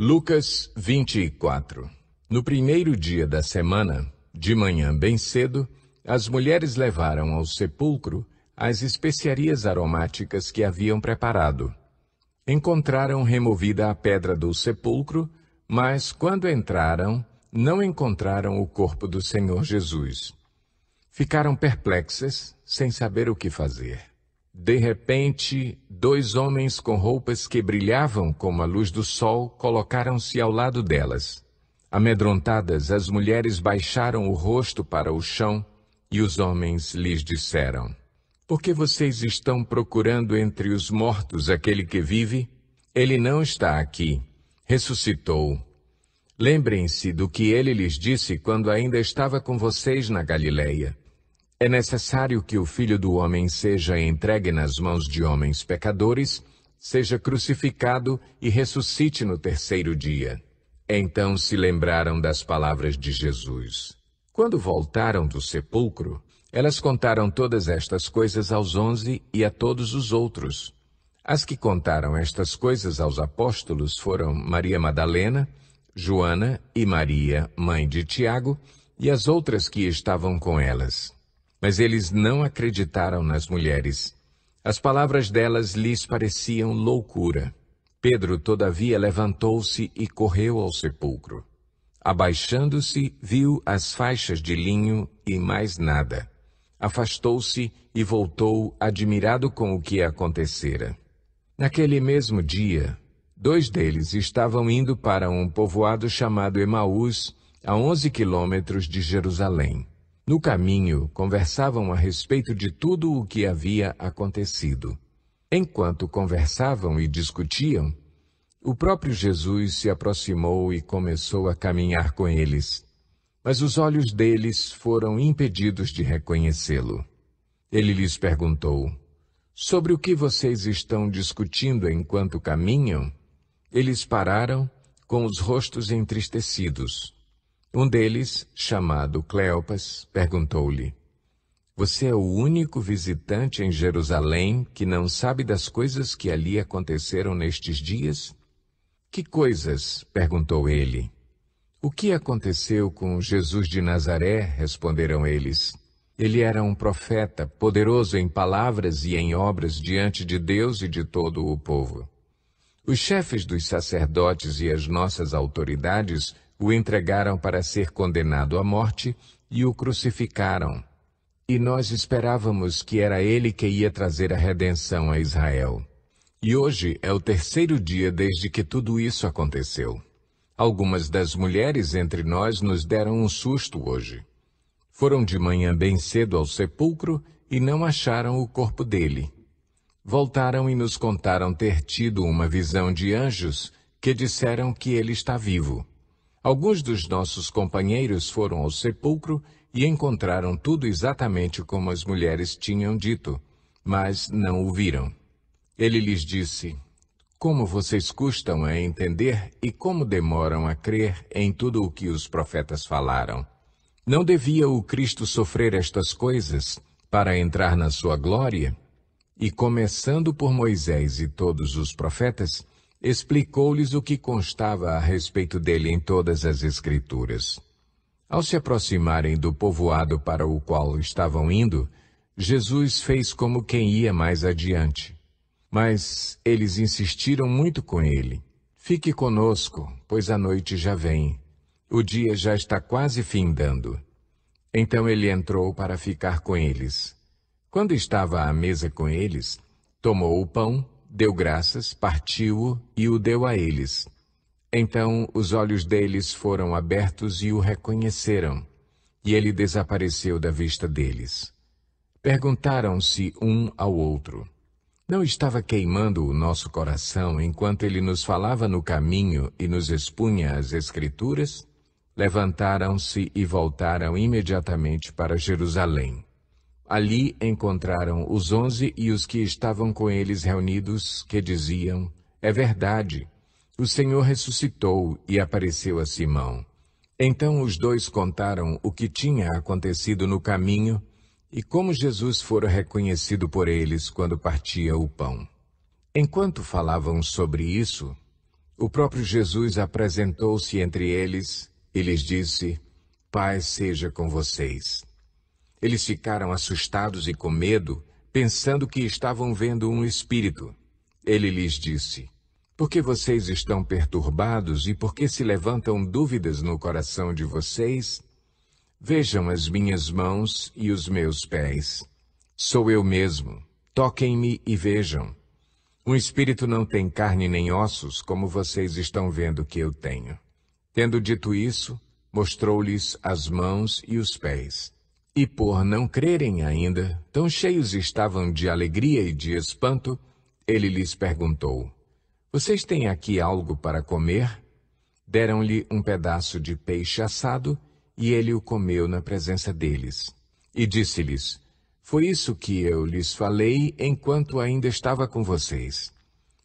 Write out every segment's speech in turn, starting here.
Lucas 24 No primeiro dia da semana, de manhã bem cedo, as mulheres levaram ao sepulcro as especiarias aromáticas que haviam preparado. Encontraram removida a pedra do sepulcro, mas quando entraram, não encontraram o corpo do Senhor Jesus. Ficaram perplexas, sem saber o que fazer. De repente, dois homens com roupas que brilhavam como a luz do sol colocaram-se ao lado delas. Amedrontadas, as mulheres baixaram o rosto para o chão e os homens lhes disseram: Por que vocês estão procurando entre os mortos aquele que vive? Ele não está aqui. Ressuscitou. Lembrem-se do que ele lhes disse quando ainda estava com vocês na Galileia é necessário que o Filho do Homem seja entregue nas mãos de homens pecadores, seja crucificado e ressuscite no terceiro dia. Então se lembraram das palavras de Jesus. Quando voltaram do sepulcro, elas contaram todas estas coisas aos onze e a todos os outros. As que contaram estas coisas aos apóstolos foram Maria Madalena, Joana e Maria, mãe de Tiago, e as outras que estavam com elas. Mas eles não acreditaram nas mulheres. As palavras delas lhes pareciam loucura. Pedro, todavia, levantou-se e correu ao sepulcro. Abaixando-se, viu as faixas de linho e mais nada. Afastou-se e voltou, admirado com o que acontecera. Naquele mesmo dia, dois deles estavam indo para um povoado chamado Emaús, a onze quilômetros de Jerusalém. No caminho, conversavam a respeito de tudo o que havia acontecido. Enquanto conversavam e discutiam, o próprio Jesus se aproximou e começou a caminhar com eles. Mas os olhos deles foram impedidos de reconhecê-lo. Ele lhes perguntou: Sobre o que vocês estão discutindo enquanto caminham? Eles pararam com os rostos entristecidos. Um deles, chamado Cleopas, perguntou-lhe: Você é o único visitante em Jerusalém que não sabe das coisas que ali aconteceram nestes dias? Que coisas? perguntou ele. O que aconteceu com Jesus de Nazaré? responderam eles. Ele era um profeta, poderoso em palavras e em obras diante de Deus e de todo o povo. Os chefes dos sacerdotes e as nossas autoridades o entregaram para ser condenado à morte e o crucificaram. E nós esperávamos que era ele que ia trazer a redenção a Israel. E hoje é o terceiro dia desde que tudo isso aconteceu. Algumas das mulheres entre nós nos deram um susto hoje. Foram de manhã bem cedo ao sepulcro e não acharam o corpo dele. Voltaram e nos contaram ter tido uma visão de anjos que disseram que ele está vivo. Alguns dos nossos companheiros foram ao sepulcro e encontraram tudo exatamente como as mulheres tinham dito, mas não o viram. Ele lhes disse: Como vocês custam a entender e como demoram a crer em tudo o que os profetas falaram? Não devia o Cristo sofrer estas coisas para entrar na sua glória? E começando por Moisés e todos os profetas, explicou-lhes o que constava a respeito dele em todas as Escrituras. Ao se aproximarem do povoado para o qual estavam indo, Jesus fez como quem ia mais adiante. Mas eles insistiram muito com ele. Fique conosco, pois a noite já vem. O dia já está quase findando. Então ele entrou para ficar com eles. Quando estava à mesa com eles, tomou o pão, deu graças, partiu-o e o deu a eles. Então os olhos deles foram abertos e o reconheceram, e ele desapareceu da vista deles. Perguntaram-se um ao outro: Não estava queimando o nosso coração enquanto ele nos falava no caminho e nos expunha as Escrituras? Levantaram-se e voltaram imediatamente para Jerusalém. Ali encontraram os onze e os que estavam com eles reunidos, que diziam: É verdade, o Senhor ressuscitou e apareceu a Simão. Então os dois contaram o que tinha acontecido no caminho e como Jesus fora reconhecido por eles quando partia o pão. Enquanto falavam sobre isso, o próprio Jesus apresentou-se entre eles e lhes disse: Paz seja com vocês. Eles ficaram assustados e com medo, pensando que estavam vendo um espírito. Ele lhes disse: Por que vocês estão perturbados e por que se levantam dúvidas no coração de vocês? Vejam as minhas mãos e os meus pés. Sou eu mesmo. Toquem-me e vejam. Um espírito não tem carne nem ossos, como vocês estão vendo que eu tenho. Tendo dito isso, mostrou-lhes as mãos e os pés. E por não crerem ainda, tão cheios estavam de alegria e de espanto, ele lhes perguntou: Vocês têm aqui algo para comer? Deram-lhe um pedaço de peixe assado e ele o comeu na presença deles. E disse-lhes: Foi isso que eu lhes falei enquanto ainda estava com vocês.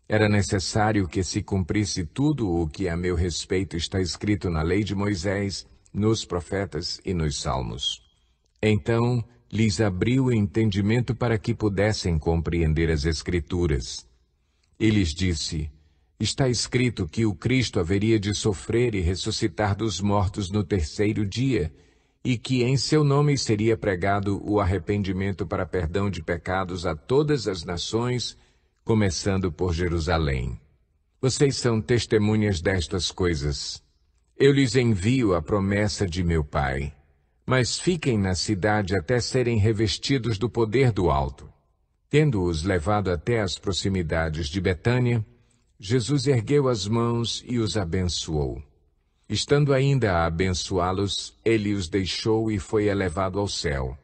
Era necessário que se cumprisse tudo o que a meu respeito está escrito na lei de Moisés, nos profetas e nos salmos. Então, lhes abriu o entendimento para que pudessem compreender as Escrituras. E lhes disse: Está escrito que o Cristo haveria de sofrer e ressuscitar dos mortos no terceiro dia, e que em seu nome seria pregado o arrependimento para perdão de pecados a todas as nações, começando por Jerusalém. Vocês são testemunhas destas coisas. Eu lhes envio a promessa de meu Pai mas fiquem na cidade até serem revestidos do poder do alto. Tendo-os levado até as proximidades de Betânia, Jesus ergueu as mãos e os abençoou. Estando ainda a abençoá-los, ele os deixou e foi elevado ao céu.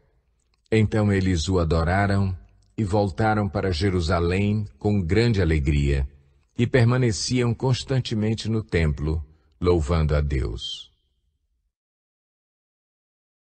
Então eles o adoraram e voltaram para Jerusalém com grande alegria e permaneciam constantemente no templo, louvando a Deus.